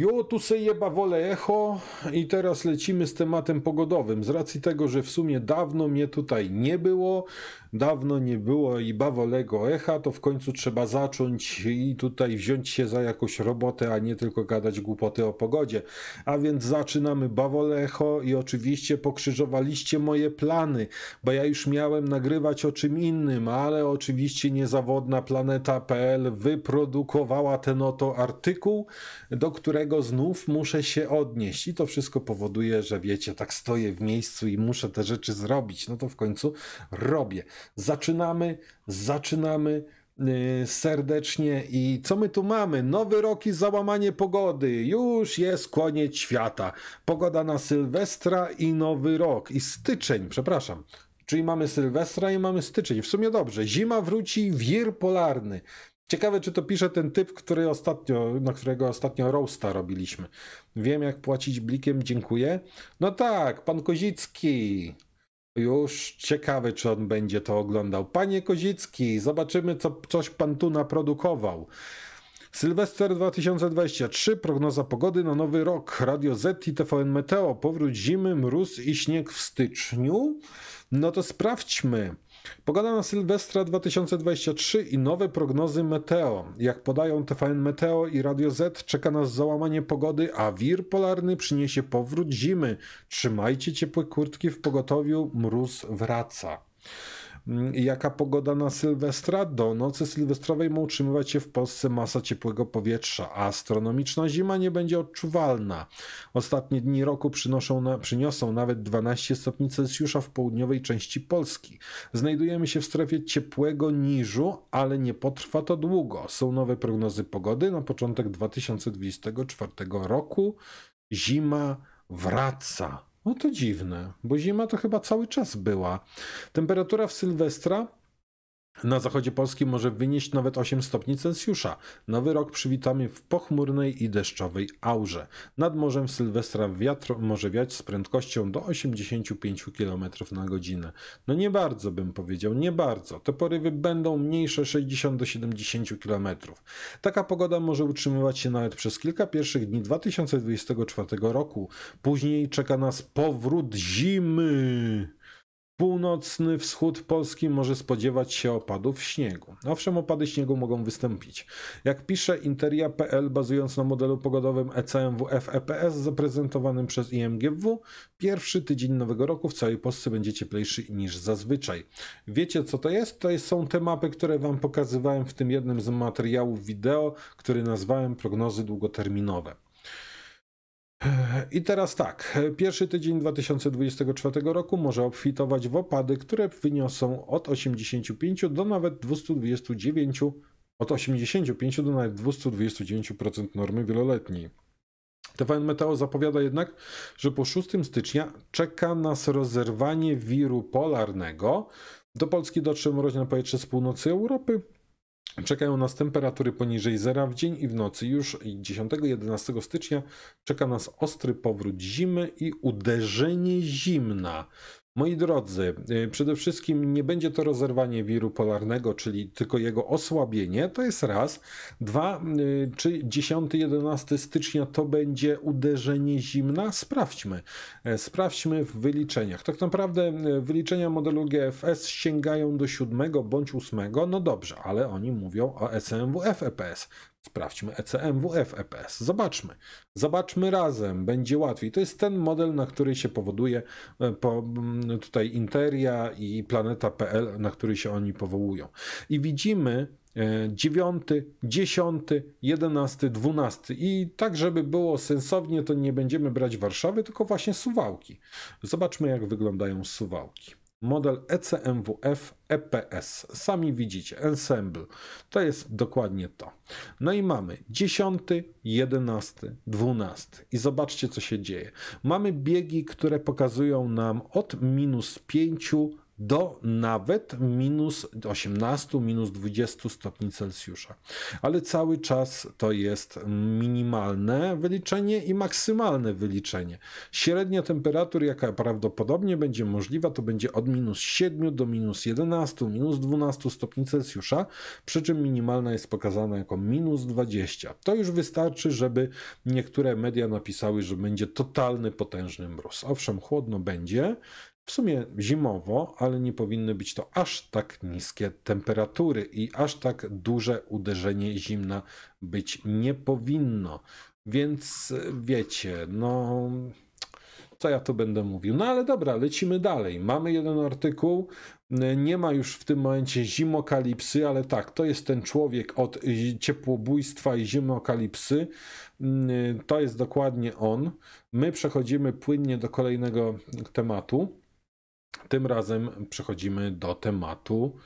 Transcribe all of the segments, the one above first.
Jo, tu se jeba wolę echo i teraz lecimy z tematem pogodowym. Z racji tego, że w sumie dawno mnie tutaj nie było, dawno nie było i bawolego echa, to w końcu trzeba zacząć i tutaj wziąć się za jakąś robotę, a nie tylko gadać głupoty o pogodzie. A więc zaczynamy bawolę echo i oczywiście pokrzyżowaliście moje plany, bo ja już miałem nagrywać o czym innym, ale oczywiście niezawodna planeta.pl wyprodukowała ten oto artykuł, do którego którego znów muszę się odnieść. I to wszystko powoduje, że wiecie, tak stoję w miejscu i muszę te rzeczy zrobić. No to w końcu robię. Zaczynamy, zaczynamy y, serdecznie i co my tu mamy? Nowy rok i załamanie pogody. Już jest koniec świata. Pogoda na Sylwestra i Nowy Rok i styczeń, przepraszam. Czyli mamy Sylwestra i mamy styczeń. W sumie dobrze. Zima wróci, wir polarny. Ciekawe, czy to pisze ten typ, który ostatnio, na którego ostatnio roasta robiliśmy. Wiem, jak płacić blikiem, dziękuję. No tak, pan Kozicki. Już ciekawy, czy on będzie to oglądał. Panie Kozicki, zobaczymy, co coś pan tu naprodukował. Sylwester 2023, prognoza pogody na nowy rok. Radio Z i TVN Meteo. Powrót zimy, mróz i śnieg w styczniu. No to sprawdźmy. Pogoda na Sylwestra 2023 i nowe prognozy meteo. Jak podają TVN Meteo i Radio Z, czeka nas załamanie pogody, a wir polarny przyniesie powrót zimy. Trzymajcie ciepłe kurtki w pogotowiu, mróz wraca. Mm, jaka pogoda na Sylwestra. Do nocy sylwestrowej ma utrzymywać się w Polsce masa ciepłego powietrza, a astronomiczna zima nie będzie odczuwalna. Ostatnie dni roku przynoszą na, przyniosą nawet 12 stopni Celsjusza w południowej części Polski. Znajdujemy się w strefie ciepłego niżu, ale nie potrwa to długo. Są nowe prognozy pogody na początek 2024 roku. Zima wraca. No to dziwne, bo zima to chyba cały czas była. Temperatura w Sylwestra na zachodzie Polski może wynieść nawet 8 stopni Celsjusza. Nowy rok przywitamy w pochmurnej i deszczowej aurze. Nad morzem w Sylwestra wiatr może wiać z prędkością do 85 km na godzinę. No nie bardzo bym powiedział, nie bardzo. Te porywy będą mniejsze 60 do 70 km. Taka pogoda może utrzymywać się nawet przez kilka pierwszych dni 2024 roku. Później czeka nas powrót zimy. Północny wschód Polski może spodziewać się opadów śniegu. Owszem, opady śniegu mogą wystąpić. Jak pisze Interia.pl, bazując na modelu pogodowym ECMWF-EPS zaprezentowanym przez IMGW, pierwszy tydzień nowego roku w całej Polsce będzie cieplejszy niż zazwyczaj. Wiecie co to jest? To są te mapy, które Wam pokazywałem w tym jednym z materiałów wideo, który nazwałem prognozy długoterminowe. I teraz tak, pierwszy tydzień 2024 roku może obfitować w opady, które wyniosą od 85 do nawet 229, od 85 do nawet 229% normy wieloletniej. TVN Meteo zapowiada jednak, że po 6 stycznia czeka nas rozerwanie wiru polarnego. Do Polski dotrze mroźne powietrze z północy Europy, Czekają nas temperatury poniżej zera w dzień i w nocy. Już 10-11 stycznia czeka nas ostry powrót zimy i uderzenie zimna. Moi drodzy, y, przede wszystkim nie będzie to rozerwanie wiru polarnego, czyli tylko jego osłabienie, to jest raz. Dwa, y, czy 10-11 stycznia to będzie uderzenie zimna? Sprawdźmy. E, sprawdźmy w wyliczeniach. Tak naprawdę y, wyliczenia modelu GFS sięgają do 7 bądź 8, no dobrze, ale oni mówią o SMWF EPS. Sprawdźmy ECMWF, EPS. Zobaczmy. Zobaczmy razem, będzie łatwiej. To jest ten model, na który się powoduje e, po, mm, tutaj Interia i Planeta.pl, na który się oni powołują. I widzimy 9, 10, 11, 12. I tak, żeby było sensownie, to nie będziemy brać Warszawy, tylko właśnie Suwałki. Zobaczmy, jak wyglądają Suwałki model ECMWF EPS. Sami widzicie, ensemble. To jest dokładnie to. No i mamy 10, 11, 12. I zobaczcie, co się dzieje. Mamy biegi, które pokazują nam od minus 5 do nawet minus 18, minus 20 stopni Celsjusza. Ale cały czas to jest minimalne wyliczenie i maksymalne wyliczenie. Średnia temperatur, jaka prawdopodobnie będzie możliwa, to będzie od minus 7 do minus 11, minus 12 stopni Celsjusza, przy czym minimalna jest pokazana jako minus 20. To już wystarczy, żeby niektóre media napisały, że będzie totalny potężny mróz. Owszem, chłodno będzie, w sumie zimowo, ale nie powinny być to aż tak niskie temperatury i aż tak duże uderzenie zimna być nie powinno. Więc wiecie, no co ja tu będę mówił. No ale dobra, lecimy dalej. Mamy jeden artykuł. Nie ma już w tym momencie zimokalipsy, ale tak, to jest ten człowiek od ciepłobójstwa i zimokalipsy. To jest dokładnie on. My przechodzimy płynnie do kolejnego tematu. Tym razem przechodzimy do tematu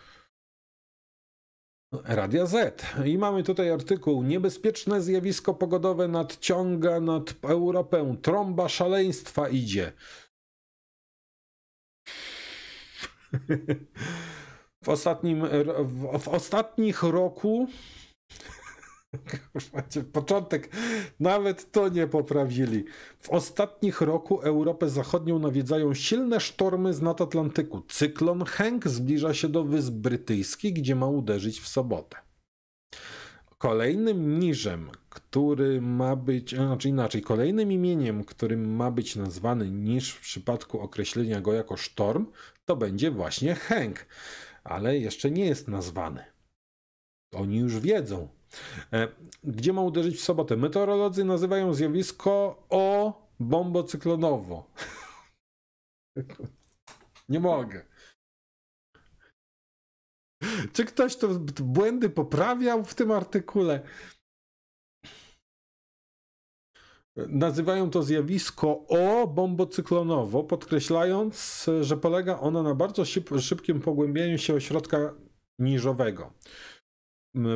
Radia Z. I mamy tutaj artykuł Niebezpieczne zjawisko pogodowe nadciąga nad Europę. Trąba szaleństwa idzie. W ostatnim w, w ostatnich roku Początek nawet to nie poprawili. W ostatnich roku Europę Zachodnią nawiedzają silne sztormy z Atlantyku. Cyklon Henk zbliża się do Wysp Brytyjskich, gdzie ma uderzyć w sobotę. Kolejnym niżem, który ma być, znaczy inaczej, kolejnym imieniem, którym ma być nazwany niż w przypadku określenia go jako sztorm, to będzie właśnie Henk, ale jeszcze nie jest nazwany. Oni już wiedzą, E, gdzie ma uderzyć w sobotę? Meteorolodzy nazywają zjawisko o bombocyklonowo. Nie mogę. Czy ktoś to błędy poprawiał w tym artykule? Nazywają to zjawisko o bombocyklonowo, podkreślając, że polega ono na bardzo szybkim pogłębianiu się ośrodka niżowego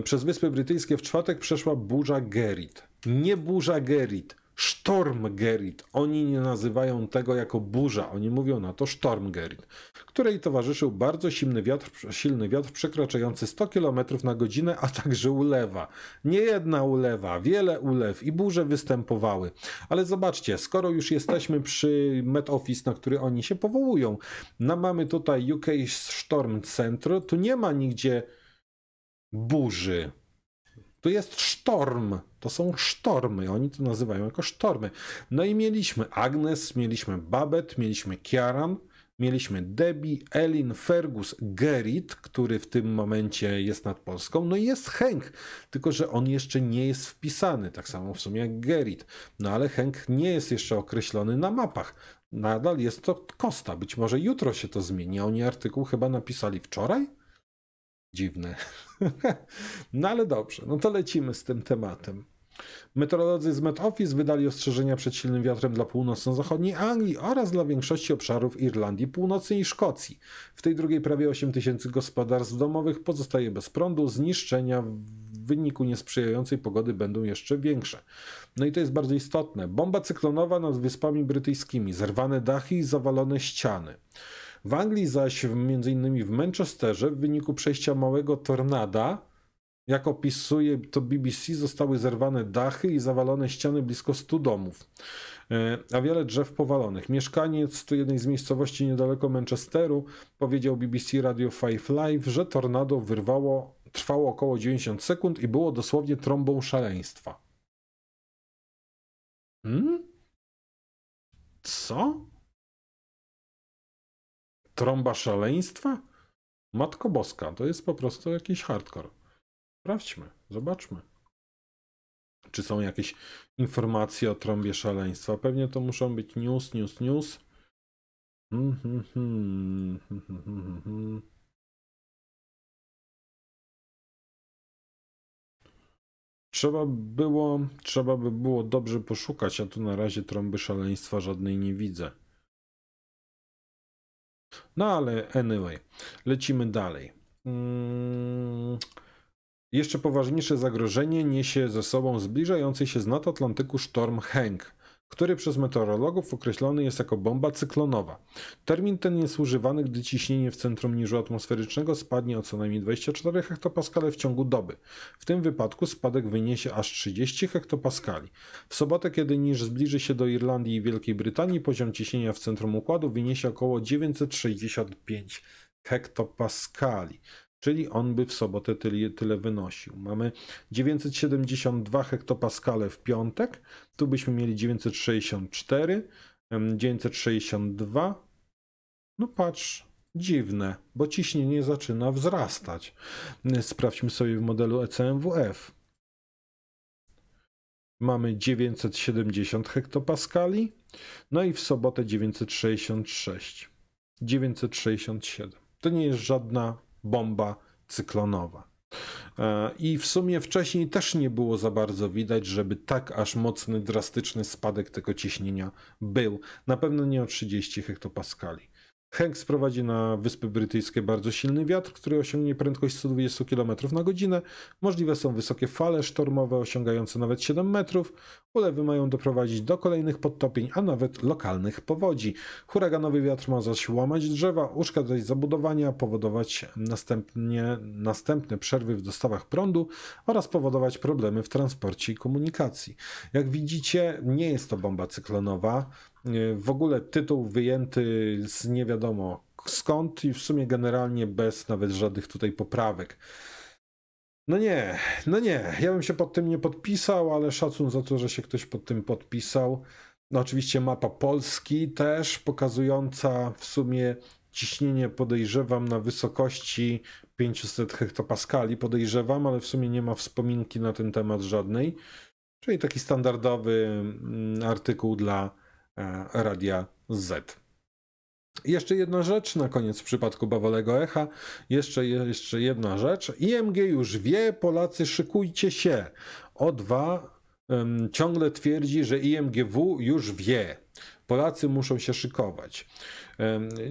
przez Wyspy Brytyjskie w czwartek przeszła burza Gerit. Nie burza Gerit, sztorm Gerit. Oni nie nazywają tego jako burza, oni mówią na to sztorm Gerit, której towarzyszył bardzo silny wiatr, silny wiatr przekraczający 100 km na godzinę, a także ulewa. Nie jedna ulewa, wiele ulew i burze występowały. Ale zobaczcie, skoro już jesteśmy przy Met Office, na który oni się powołują, no mamy tutaj UK Storm Center, tu nie ma nigdzie burzy. Tu jest sztorm. To są sztormy. Oni to nazywają jako sztormy. No i mieliśmy Agnes, mieliśmy Babet, mieliśmy Kiaran, mieliśmy Debbie, Elin, Fergus, Gerrit, który w tym momencie jest nad Polską, no i jest Henk, tylko że on jeszcze nie jest wpisany, tak samo w sumie jak Gerrit. No ale Henk nie jest jeszcze określony na mapach. Nadal jest to Kosta. Być może jutro się to zmieni. Oni artykuł chyba napisali wczoraj? dziwne. no ale dobrze, no to lecimy z tym tematem. Meteorolodzy z Met Office wydali ostrzeżenia przed silnym wiatrem dla północno-zachodniej Anglii oraz dla większości obszarów Irlandii Północnej i Szkocji. W tej drugiej prawie 8 tysięcy gospodarstw domowych pozostaje bez prądu, zniszczenia w wyniku niesprzyjającej pogody będą jeszcze większe. No i to jest bardzo istotne. Bomba cyklonowa nad Wyspami Brytyjskimi, zerwane dachy i zawalone ściany. W Anglii zaś, między innymi w Manchesterze, w wyniku przejścia małego tornada, jak opisuje to BBC, zostały zerwane dachy i zawalone ściany blisko 100 domów, e, a wiele drzew powalonych. Mieszkaniec tu jednej z miejscowości niedaleko Manchesteru powiedział BBC Radio 5 Live, że tornado wyrwało, trwało około 90 sekund i było dosłownie trąbą szaleństwa. Hmm? Co? trąba szaleństwa? Matko Boska, to jest po prostu jakiś hardcore. Sprawdźmy, zobaczmy. Czy są jakieś informacje o trąbie szaleństwa? Pewnie to muszą być news, news, news. Hmm, hmm, hmm, trzeba było, trzeba by było dobrze poszukać, a tu na razie trąby szaleństwa żadnej nie widzę. No ale anyway, lecimy dalej. Mm, jeszcze poważniejsze zagrożenie niesie ze sobą zbliżający się z NATO Atlantyku sztorm Hank który przez meteorologów określony jest jako bomba cyklonowa. Termin ten jest używany, gdy ciśnienie w centrum niżu atmosferycznego spadnie o co najmniej 24 hektopaskale w ciągu doby. W tym wypadku spadek wyniesie aż 30 hektopaskali. W sobotę, kiedy niż zbliży się do Irlandii i Wielkiej Brytanii, poziom ciśnienia w centrum układu wyniesie około 965 hektopaskali czyli on by w sobotę tyle, tyle wynosił. Mamy 972 hektopaskale w piątek, tu byśmy mieli 964, 962. No patrz, dziwne, bo ciśnienie zaczyna wzrastać. Sprawdźmy sobie w modelu ECMWF. Mamy 970 hektopaskali, no i w sobotę 966, 967. To nie jest żadna bomba cyklonowa. E, I w sumie wcześniej też nie było za bardzo widać, żeby tak aż mocny, drastyczny spadek tego ciśnienia był. Na pewno nie o 30 hektopaskali. Hank sprowadzi na Wyspy Brytyjskie bardzo silny wiatr, który osiągnie prędkość 120 km na godzinę. Możliwe są wysokie fale sztormowe osiągające nawet 7 metrów. Ulewy mają doprowadzić do kolejnych podtopień, a nawet lokalnych powodzi. Huraganowy wiatr ma zaś łamać drzewa, uszkadzać zabudowania, powodować następnie, następne przerwy w dostawach prądu oraz powodować problemy w transporcie i komunikacji. Jak widzicie, nie jest to bomba cyklonowa. E, w ogóle tytuł wyjęty z nie wiadomo skąd i w sumie generalnie bez nawet żadnych tutaj poprawek. No nie, no nie, ja bym się pod tym nie podpisał, ale szacun za to, że się ktoś pod tym podpisał. No oczywiście mapa Polski też pokazująca w sumie ciśnienie podejrzewam na wysokości 500 hektopaskali, podejrzewam, ale w sumie nie ma wspominki na ten temat żadnej. Czyli taki standardowy mm, artykuł dla E, Radia Z. Jeszcze jedna rzecz na koniec w przypadku Bawolego Echa. Jeszcze, jeszcze jedna rzecz. IMG już wie, Polacy, szykujcie się. O2 um, ciągle twierdzi, że IMGW już wie. Polacy muszą się szykować.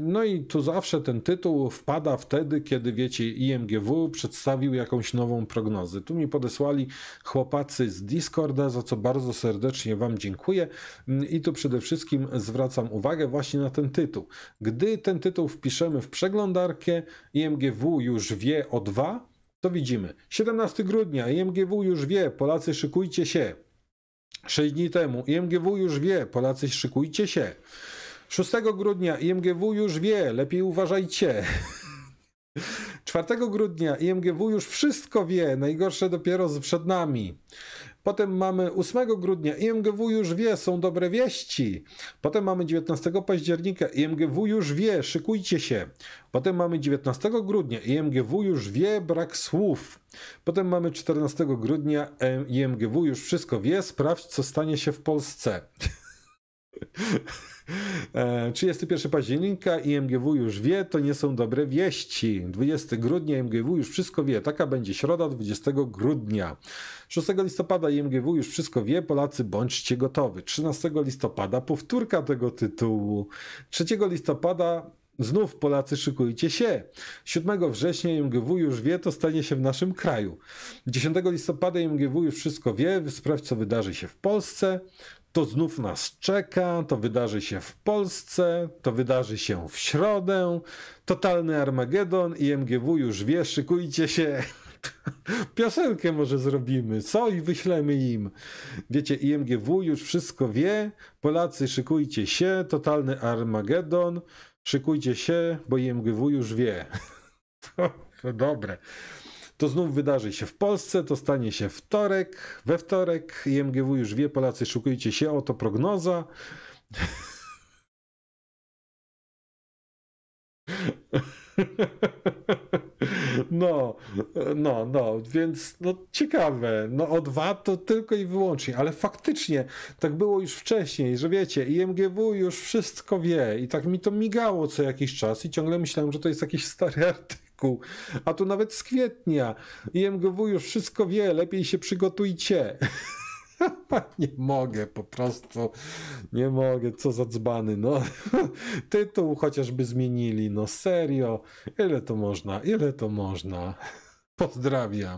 No i tu zawsze ten tytuł wpada wtedy, kiedy wiecie, IMGW przedstawił jakąś nową prognozę. Tu mi podesłali chłopacy z Discorda, za co bardzo serdecznie Wam dziękuję. Mm, I tu przede wszystkim zwracam uwagę właśnie na ten tytuł. Gdy ten tytuł wpiszemy w przeglądarkę, IMGW już wie o dwa, to widzimy. 17 grudnia, IMGW już wie, Polacy szykujcie się. 6 dni temu. IMGW już wie, Polacy szykujcie się. 6 grudnia IMGW już wie, lepiej uważajcie. 4 grudnia IMGW już wszystko wie, najgorsze dopiero przed nami. Potem mamy 8 grudnia, IMGW już wie, są dobre wieści. Potem mamy 19 października, IMGW już wie, szykujcie się. Potem mamy 19 grudnia, IMGW już wie, brak słów. Potem mamy 14 grudnia, e, IMGW już wszystko wie, sprawdź co stanie się w Polsce. 31 e, października IMGW już wie, to nie są dobre wieści. 20 grudnia IMGW już wszystko wie, taka będzie środa 20 grudnia. 6 listopada IMGW już wszystko wie, Polacy bądźcie gotowi. 13 listopada powtórka tego tytułu. 3 listopada Znów Polacy szykujcie się. 7 września MGW już wie, to stanie się w naszym kraju. 10 listopada MGW już wszystko wie, sprawdź co wydarzy się w Polsce to znów nas czeka, to wydarzy się w Polsce, to wydarzy się w środę, totalny Armagedon i MGW już wie, szykujcie się. Piosenkę może zrobimy, co i wyślemy im. Wiecie, IMGW już wszystko wie. Polacy, szykujcie się, totalny Armagedon. Szykujcie się, bo IMGW już wie. to, to dobre. To znów wydarzy się w Polsce, to stanie się wtorek, we wtorek. IMGW już wie, Polacy, szukujcie się, oto prognoza. No, no, no, więc no, ciekawe. No, o dwa to tylko i wyłącznie, ale faktycznie tak było już wcześniej, że wiecie, IMGW już wszystko wie i tak mi to migało co jakiś czas i ciągle myślałem, że to jest jakiś stary artykuł a tu nawet z kwietnia. IMGW już wszystko wie, lepiej się przygotujcie. nie mogę, po prostu nie mogę, co za dzbany, no. Tytuł chociażby zmienili, no serio, ile to można, ile to można. Pozdrawiam.